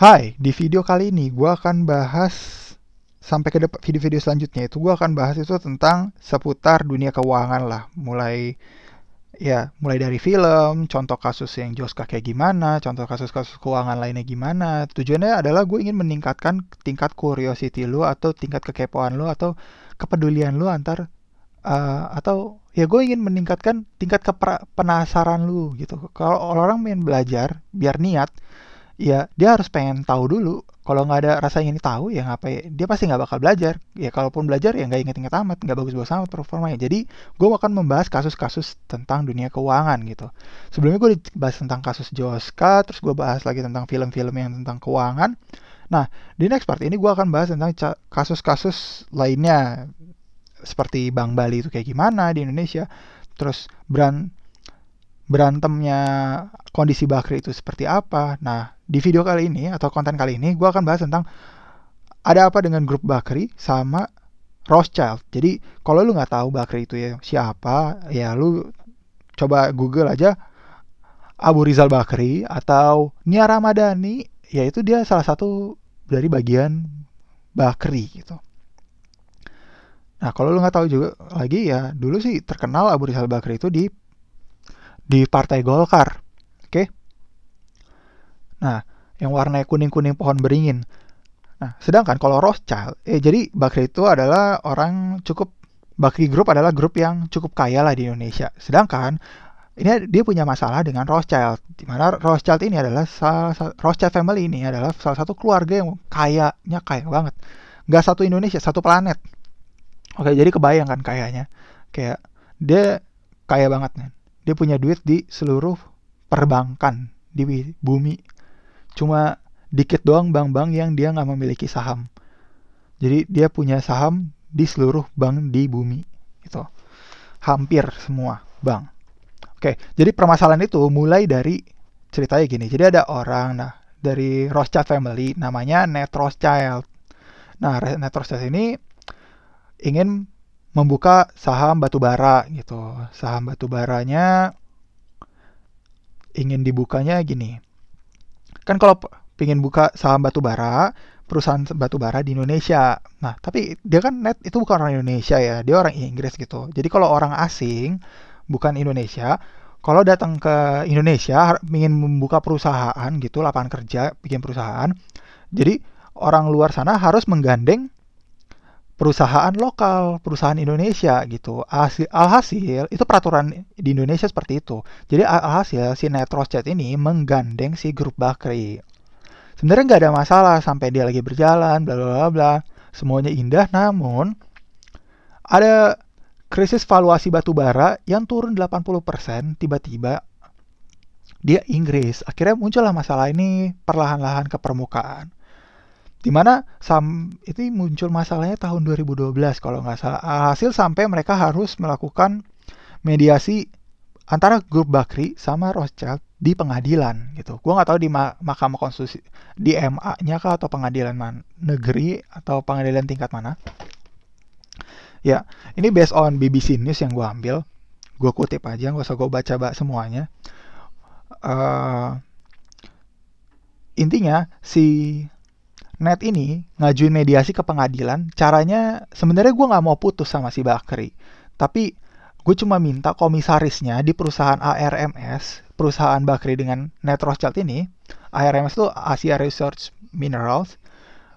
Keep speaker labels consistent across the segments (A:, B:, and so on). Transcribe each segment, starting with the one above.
A: Hai, di video kali ini gue akan bahas sampai ke video-video selanjutnya itu gue akan bahas itu tentang seputar dunia keuangan lah, mulai ya mulai dari film, contoh kasus yang Joska kayak gimana, contoh kasus-kasus keuangan lainnya gimana. Tujuannya adalah gue ingin meningkatkan tingkat curiosity lo atau tingkat kekepoan lo atau kepedulian lo antar uh, atau ya gue ingin meningkatkan tingkat penasaran lo gitu. Kalau orang main belajar biar niat ya dia harus pengen tahu dulu kalau nggak ada rasa ingin tahu ya ngapain dia pasti nggak bakal belajar ya kalaupun belajar ya nggak inget-inget amat nggak bagus-bagus amat performanya jadi gue akan membahas kasus-kasus tentang dunia keuangan gitu sebelumnya gue bahas tentang kasus Joska terus gue bahas lagi tentang film-film yang tentang keuangan nah di next part ini gue akan bahas tentang kasus-kasus lainnya seperti Bank Bali itu kayak gimana di Indonesia terus brand berantemnya kondisi Bakri itu seperti apa. Nah, di video kali ini atau konten kali ini gue akan bahas tentang ada apa dengan grup Bakri sama Rothschild. Jadi kalau lu nggak tahu Bakri itu ya siapa, ya lu coba Google aja Abu Rizal Bakri atau Nia Ramadhani, yaitu dia salah satu dari bagian Bakri gitu. Nah, kalau lu nggak tahu juga lagi ya, dulu sih terkenal Abu Rizal Bakri itu di di Partai Golkar. Oke. Nah, yang warna kuning-kuning pohon beringin. Nah, sedangkan kalau Rothschild, eh, jadi Bakri itu adalah orang cukup, Bakri Group adalah grup yang cukup kaya lah di Indonesia. Sedangkan ini dia punya masalah dengan Rothschild, di mana Rothschild ini adalah salah, Rothschild family ini adalah salah satu keluarga yang kayanya kaya banget. Gak satu Indonesia, satu planet. Oke, jadi kebayangkan kan kayanya. Kayak dia kaya banget nih dia punya duit di seluruh perbankan di bumi cuma dikit doang bank-bank yang dia nggak memiliki saham jadi dia punya saham di seluruh bank di bumi itu hampir semua bank oke jadi permasalahan itu mulai dari ceritanya gini jadi ada orang nah dari Rothschild family namanya Ned Rothschild nah Ned Rothschild ini ingin membuka saham batubara gitu. Saham batubaranya ingin dibukanya gini. Kan kalau ingin buka saham batubara, perusahaan batubara di Indonesia. Nah, tapi dia kan net itu bukan orang Indonesia ya, dia orang Inggris gitu. Jadi kalau orang asing bukan Indonesia, kalau datang ke Indonesia ingin membuka perusahaan gitu, lapangan kerja, bikin perusahaan. Jadi orang luar sana harus menggandeng perusahaan lokal, perusahaan Indonesia gitu. Alhasil itu peraturan di Indonesia seperti itu. Jadi alhasil si Chat ini menggandeng si grup Bakri. Sebenarnya nggak ada masalah sampai dia lagi berjalan, bla bla bla, semuanya indah. Namun ada krisis valuasi batu bara yang turun 80% tiba-tiba dia Inggris. Akhirnya muncullah masalah ini perlahan-lahan ke permukaan dimana sam itu muncul masalahnya tahun 2012 kalau nggak salah hasil sampai mereka harus melakukan mediasi antara grup Bakri sama Rothschild di pengadilan gitu. gue nggak tahu di ma Mahkamah Konstitusi di MA-nya kah atau pengadilan man negeri atau pengadilan tingkat mana. Ya, ini based on BBC News yang gue ambil. gue kutip aja, nggak usah gue baca bak semuanya. Uh, intinya si Net ini ngajuin mediasi ke pengadilan, caranya sebenarnya gue nggak mau putus sama si Bakri. Tapi gue cuma minta komisarisnya di perusahaan ARMS, perusahaan Bakri dengan Net Rothschild ini, ARMS itu Asia Research Minerals,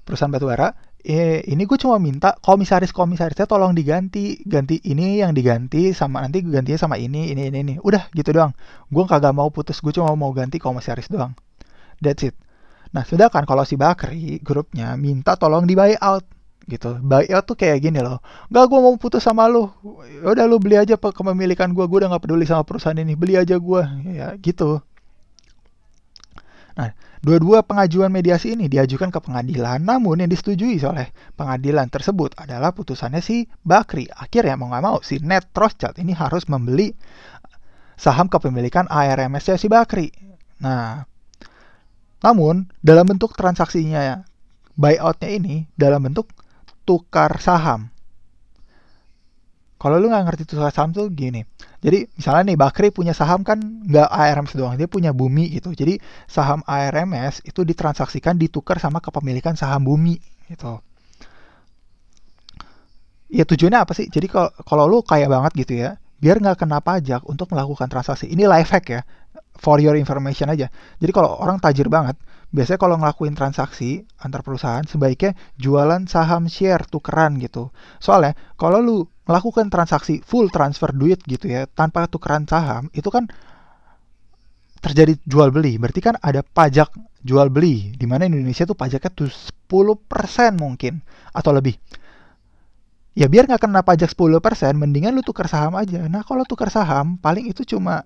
A: perusahaan batubara, eh, ini gue cuma minta komisaris-komisarisnya tolong diganti, ganti ini yang diganti sama nanti gantinya sama ini, ini, ini, ini. Udah gitu doang. Gue kagak mau putus, gue cuma mau ganti komisaris doang. That's it Nah, sedangkan kalau si Bakri grupnya minta tolong di buy out gitu. Buy out tuh kayak gini loh. Gak gue mau putus sama lu. Ya udah lu beli aja kepemilikan gua, gua udah gak peduli sama perusahaan ini. Beli aja gua Ya gitu. Nah, dua-dua pengajuan mediasi ini diajukan ke pengadilan, namun yang disetujui oleh pengadilan tersebut adalah putusannya si Bakri. Akhirnya mau nggak mau, si Net Rothschild ini harus membeli saham kepemilikan ARMS-nya si Bakri. Nah, namun, dalam bentuk transaksinya ya, buyoutnya ini dalam bentuk tukar saham. Kalau lu nggak ngerti tukar saham tuh gini. Jadi misalnya nih Bakri punya saham kan nggak ARMS doang, dia punya Bumi gitu. Jadi saham ARMS itu ditransaksikan ditukar sama kepemilikan saham Bumi gitu. Ya tujuannya apa sih? Jadi kalau lu kaya banget gitu ya, biar nggak kena pajak untuk melakukan transaksi. Ini life hack ya for your information aja. Jadi kalau orang tajir banget, biasanya kalau ngelakuin transaksi antar perusahaan sebaiknya jualan saham share tukeran gitu. Soalnya kalau lu melakukan transaksi full transfer duit gitu ya tanpa tukeran saham itu kan terjadi jual beli. Berarti kan ada pajak jual beli di mana Indonesia tuh pajaknya tuh 10% mungkin atau lebih. Ya biar nggak kena pajak 10%, mendingan lu tukar saham aja. Nah kalau tukar saham paling itu cuma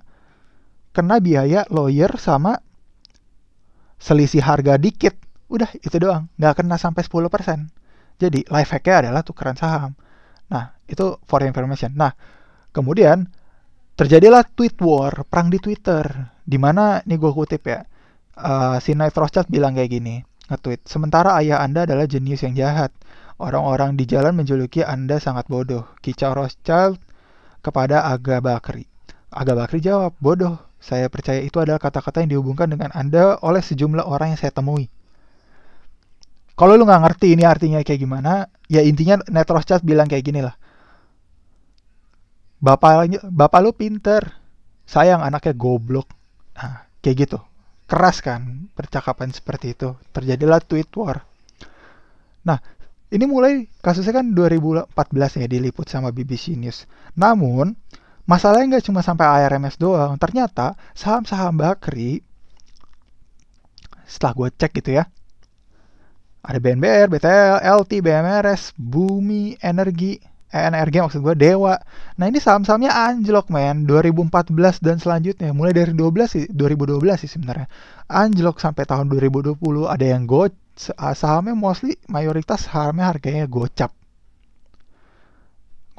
A: kena biaya lawyer sama selisih harga dikit. Udah, itu doang. Nggak kena sampai 10%. Jadi, life hack-nya adalah tukeran saham. Nah, itu for information. Nah, kemudian terjadilah tweet war, perang di Twitter. di mana nih gue kutip ya, uh, si Knight Rothschild bilang kayak gini, nge-tweet, sementara ayah anda adalah jenius yang jahat. Orang-orang di jalan menjuluki anda sangat bodoh. Kicau Rothschild kepada Aga Bakri. Aga Bakri jawab, bodoh, saya percaya itu adalah kata-kata yang dihubungkan dengan Anda oleh sejumlah orang yang saya temui. Kalau lu nggak ngerti ini artinya kayak gimana, ya intinya Netros Chat bilang kayak gini lah. Bapak, bapak lu pinter, sayang anaknya goblok. Nah, kayak gitu. Keras kan percakapan seperti itu. Terjadilah tweet war. Nah, ini mulai kasusnya kan 2014 ya diliput sama BBC News. Namun, Masalahnya nggak cuma sampai ARMS doang. Ternyata saham-saham Bakri, setelah gue cek gitu ya, ada BNBR, BTL, LT, BMRS, Bumi, Energi, ENRG maksud gue Dewa. Nah ini saham-sahamnya anjlok men 2014 dan selanjutnya mulai dari 12 sih, 2012 sih sebenarnya anjlok sampai tahun 2020 ada yang go ah, sahamnya mostly mayoritas sahamnya harganya gocap.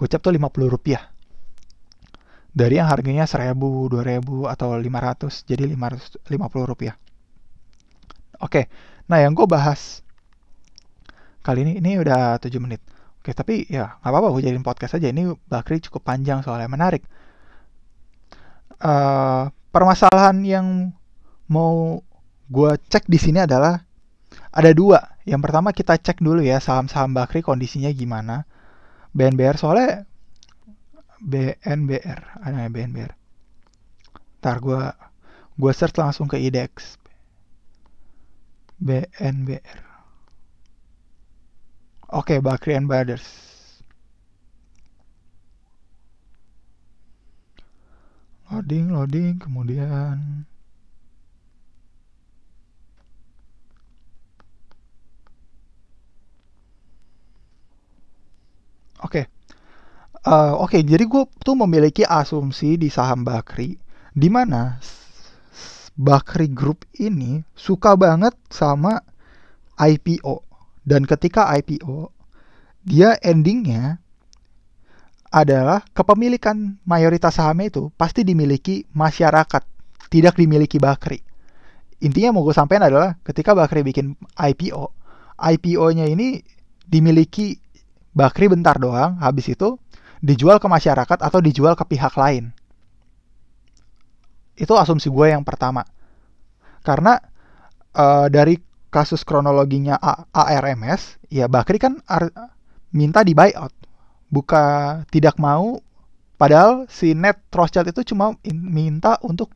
A: Gocap tuh 50 rupiah dari yang harganya 1000, 2000 atau 500 jadi 550 rupiah. Oke, nah yang gue bahas kali ini ini udah 7 menit. Oke, tapi ya nggak apa-apa gue jadiin podcast aja ini Bakri cukup panjang soalnya menarik. Uh, permasalahan yang mau gue cek di sini adalah ada dua. Yang pertama kita cek dulu ya saham-saham Bakri kondisinya gimana. BNBR soalnya BNBR ada nggak BNBR ntar gue gue search langsung ke IDEX BNBR oke okay, Bakri and Brothers loading loading kemudian Oke. Okay. Eh, oke okay, jadi gue tuh memiliki asumsi di saham Bakri di mana Bakri Group ini suka banget sama IPO dan ketika IPO dia endingnya adalah kepemilikan mayoritas sahamnya itu pasti dimiliki masyarakat tidak dimiliki Bakri intinya mau gue sampaikan adalah ketika Bakri bikin IPO IPO-nya ini dimiliki Bakri bentar doang habis itu dijual ke masyarakat atau dijual ke pihak lain. Itu asumsi gue yang pertama. Karena uh, dari kasus kronologinya A ARMS, ya Bakri kan ar minta di buyout. Buka tidak mau, padahal si Net Rothschild itu cuma minta untuk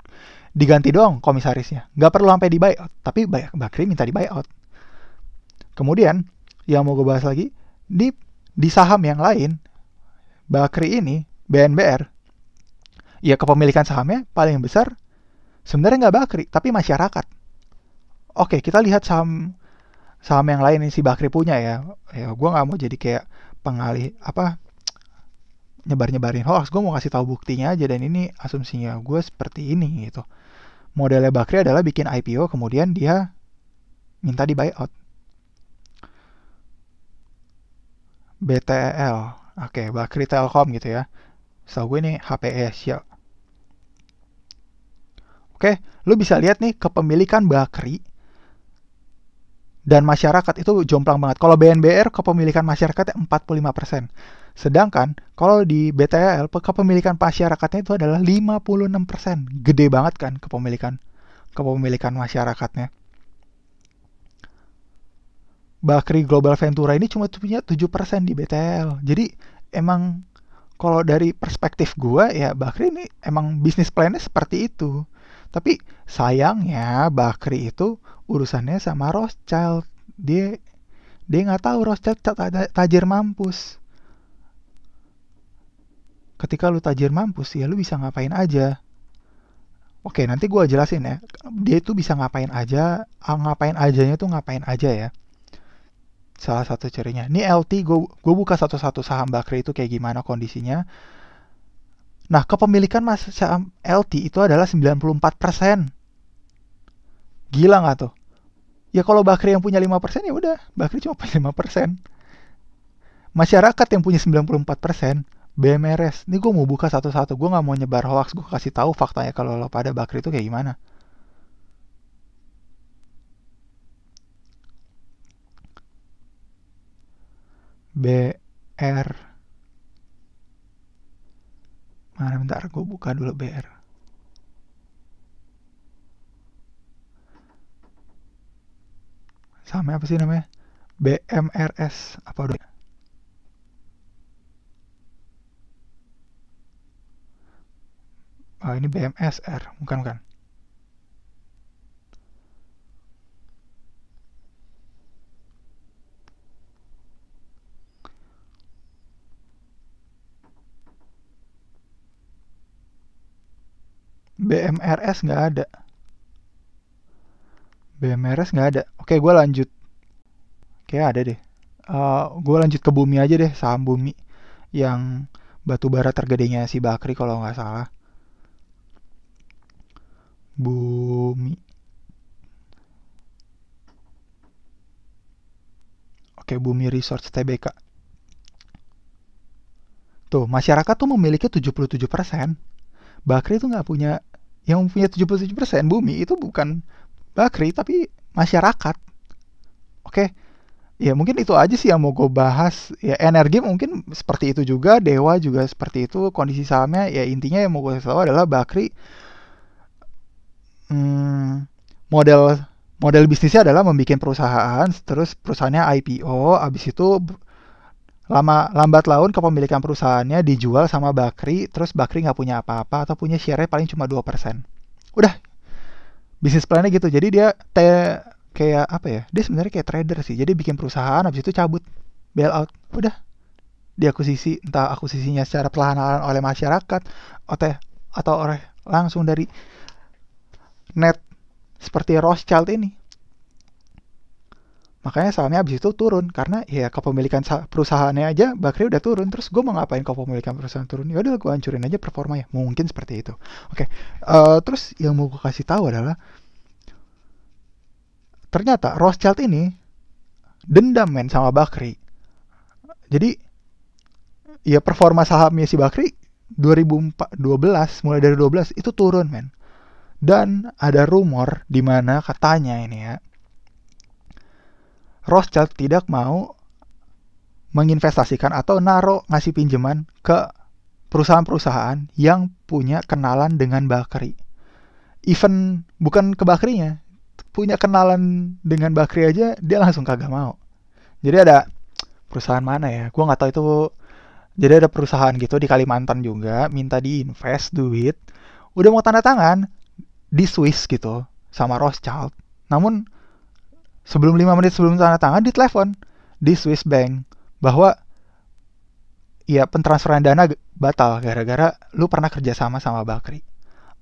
A: diganti doang komisarisnya. Nggak perlu sampai di buyout, tapi Bakri minta di buyout. Kemudian, yang mau gue bahas lagi, di, di saham yang lain, Bakri ini, BNBR, ya kepemilikan sahamnya paling besar sebenarnya nggak Bakri, tapi masyarakat. Oke, kita lihat saham saham yang lain ini si Bakri punya ya. Ya, gue nggak mau jadi kayak pengalih apa nyebar-nyebarin hoax. Gue mau kasih tahu buktinya aja dan ini asumsinya gue seperti ini gitu. Modelnya Bakri adalah bikin IPO kemudian dia minta di buyout. BTL e Oke, okay, Bakri Telkom gitu ya. Setahu gue ini HPE Asia. Oke, okay, lu bisa lihat nih kepemilikan Bakri dan masyarakat itu jomplang banget. Kalau BNBR kepemilikan masyarakat 45%. Sedangkan kalau di BTL kepemilikan masyarakatnya itu adalah 56%. Gede banget kan kepemilikan kepemilikan masyarakatnya. Bakri Global Ventura ini cuma punya 7% di BTL. Jadi emang kalau dari perspektif gua ya Bakri ini emang bisnis plannya seperti itu. Tapi sayangnya Bakri itu urusannya sama Rothschild. Dia dia nggak tahu Rothschild tajir mampus. Ketika lu tajir mampus ya lu bisa ngapain aja. Oke, nanti gue jelasin ya. Dia itu bisa ngapain aja, ngapain ajanya tuh ngapain aja ya salah satu cirinya. Ini LT, gue buka satu-satu saham Bakri itu kayak gimana kondisinya. Nah, kepemilikan mas saham LT itu adalah 94%. Gila nggak tuh? Ya kalau Bakri yang punya 5% ya udah, Bakri cuma punya 5%. Masyarakat yang punya 94%, BMRS. Ini gue mau buka satu-satu, gue nggak mau nyebar hoax, gue kasih tahu faktanya kalau lo pada Bakri itu kayak gimana. BR mana bentar gue buka dulu BR sama apa sih namanya BMRS apa udah oh ini BMSR bukan bukan BMRS nggak ada. BMRS nggak ada. Oke, gue lanjut. Oke, ada deh. Uh, eh, gue lanjut ke bumi aja deh, saham bumi yang batu bara tergedenya si Bakri kalau nggak salah. Bumi. Oke, Bumi Resource TBK. Tuh, masyarakat tuh memiliki 77%. Bakri tuh nggak punya yang punya 77% bumi itu bukan Bakri tapi masyarakat. Oke. Ya mungkin itu aja sih yang mau gue bahas. Ya energi mungkin seperti itu juga, Dewa juga seperti itu, kondisi sahamnya ya intinya yang mau gue tahu adalah Bakri hmm, model model bisnisnya adalah membuat perusahaan, terus perusahaannya IPO, habis itu lama lambat laun kepemilikan perusahaannya dijual sama Bakri, terus Bakri nggak punya apa-apa atau punya share paling cuma 2%. Udah. Bisnis plannya gitu. Jadi dia te kayak apa ya? Dia sebenarnya kayak trader sih. Jadi bikin perusahaan habis itu cabut, bail out. Udah. akuisisi entah akuisisinya secara perlahan-lahan oleh masyarakat atau atau oleh langsung dari net seperti Rothschild ini Makanya sahamnya abis itu turun karena ya kepemilikan perusahaannya aja Bakri udah turun. Terus gue mau ngapain kepemilikan perusahaan turun? Ya udah gue hancurin aja performanya. Mungkin seperti itu. Oke. Okay. Uh, eh, terus yang mau gue kasih tahu adalah ternyata Rothschild ini dendam men sama Bakri. Jadi ya performa sahamnya si Bakri 2012 mulai dari 12 itu turun men. Dan ada rumor di mana katanya ini ya Rothschild tidak mau menginvestasikan atau naruh ngasih pinjaman ke perusahaan-perusahaan yang punya kenalan dengan Bakri. Even bukan ke Bakrinya, punya kenalan dengan Bakri aja dia langsung kagak mau. Jadi ada perusahaan mana ya? Gua nggak tahu itu. Jadi ada perusahaan gitu di Kalimantan juga minta diinvest duit. Udah mau tanda tangan di Swiss gitu sama Rothschild. Namun sebelum 5 menit sebelum tanda tangan ditelepon di Swiss Bank bahwa ya pentransferan dana batal gara-gara lu pernah kerja sama sama Bakri.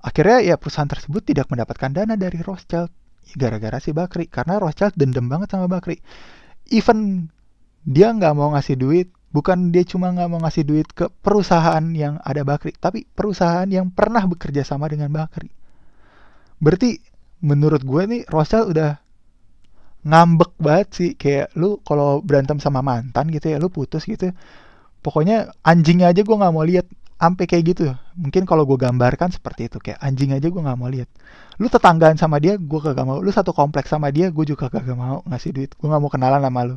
A: Akhirnya ya perusahaan tersebut tidak mendapatkan dana dari Rothschild gara-gara si Bakri karena Rothschild dendam banget sama Bakri. Even dia nggak mau ngasih duit, bukan dia cuma nggak mau ngasih duit ke perusahaan yang ada Bakri, tapi perusahaan yang pernah bekerja sama dengan Bakri. Berarti menurut gue nih Rothschild udah ngambek banget sih kayak lu kalau berantem sama mantan gitu ya lu putus gitu pokoknya anjingnya aja gue nggak mau lihat sampai kayak gitu mungkin kalau gue gambarkan seperti itu kayak anjing aja gue nggak mau lihat lu tetanggaan sama dia gue kagak mau lu satu kompleks sama dia gue juga kagak mau ngasih duit gue nggak mau kenalan sama lu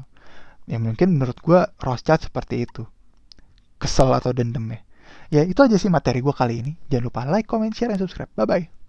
A: ya mungkin menurut gue Roscat seperti itu kesel atau dendam ya ya itu aja sih materi gue kali ini jangan lupa like comment share dan subscribe bye bye